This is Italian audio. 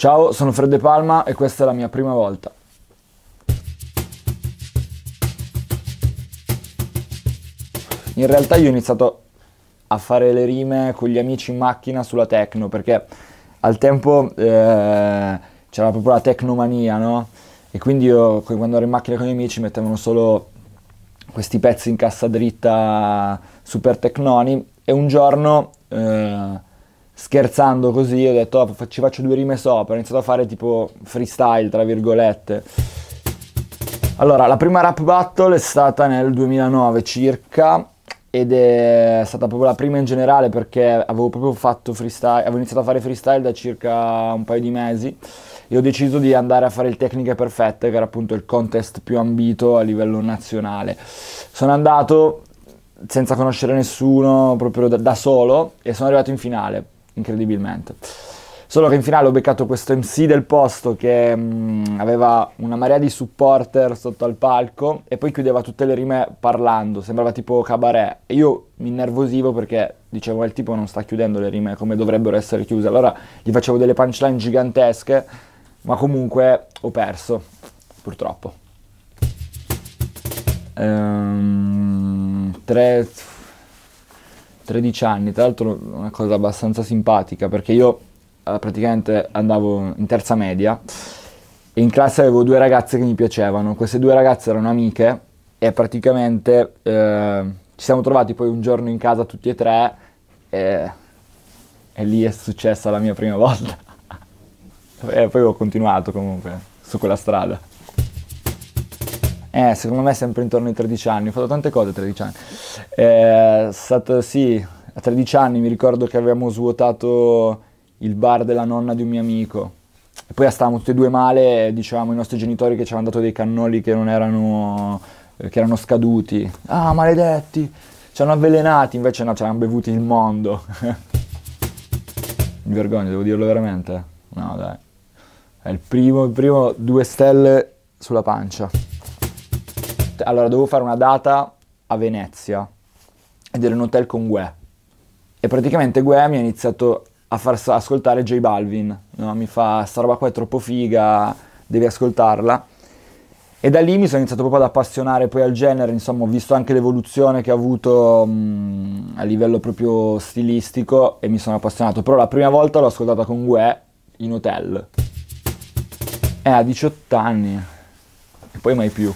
Ciao, sono Fred De Palma e questa è la mia prima volta. In realtà io ho iniziato a fare le rime con gli amici in macchina sulla techno perché al tempo eh, c'era proprio la tecnomania, no? E quindi io quando ero in macchina con gli amici mettevano solo questi pezzi in cassa dritta super tecnoni e un giorno eh, scherzando così, ho detto oh, ci faccio due rime sopra, ho iniziato a fare tipo freestyle, tra virgolette. Allora, la prima rap battle è stata nel 2009 circa ed è stata proprio la prima in generale perché avevo proprio fatto freestyle, avevo iniziato a fare freestyle da circa un paio di mesi e ho deciso di andare a fare il Tecniche Perfette, che era appunto il contest più ambito a livello nazionale. Sono andato senza conoscere nessuno, proprio da, da solo, e sono arrivato in finale incredibilmente. Solo che in finale ho beccato questo MC del posto che mh, mm, aveva una marea di supporter sotto al palco e poi chiudeva tutte le rime parlando, sembrava tipo cabaret. E io mi innervosivo perché dicevo il tipo non sta chiudendo le rime come dovrebbero essere chiuse. Allora gli facevo delle punchline gigantesche, ma comunque ho perso, purtroppo. Ehm, tre 13 anni, tra l'altro una cosa abbastanza simpatica perché io eh, praticamente andavo in terza media e in classe avevo due ragazze che mi piacevano, queste due ragazze erano amiche e praticamente eh, ci siamo trovati poi un giorno in casa tutti e tre e, e lì è successa la mia prima volta e poi ho continuato comunque su quella strada. Eh, secondo me sempre intorno ai 13 anni, ho fatto tante cose a 13 anni. Eh, stato, sì, a 13 anni mi ricordo che avevamo svuotato il bar della nonna di un mio amico. E poi stavamo tutti e due male, dicevamo ai nostri genitori che ci avevano dato dei cannoli che non erano, che erano scaduti. Ah, maledetti, ci hanno avvelenati, invece no, ci hanno bevuti il mondo. mi vergogno, devo dirlo veramente? No, dai. È il primo, il primo due stelle sulla pancia hotel, allora dovevo fare una data a Venezia ed ero in hotel con Gue e praticamente Gue mi ha iniziato a far ascoltare J Balvin, no? mi fa sta roba qua è troppo figa, devi ascoltarla e da lì mi sono iniziato proprio ad appassionare poi al genere, insomma ho visto anche l'evoluzione che ha avuto mh, mm, a livello proprio stilistico e mi sono appassionato, però la prima volta l'ho ascoltata con Gue in hotel, è eh, a 18 anni e poi mai più.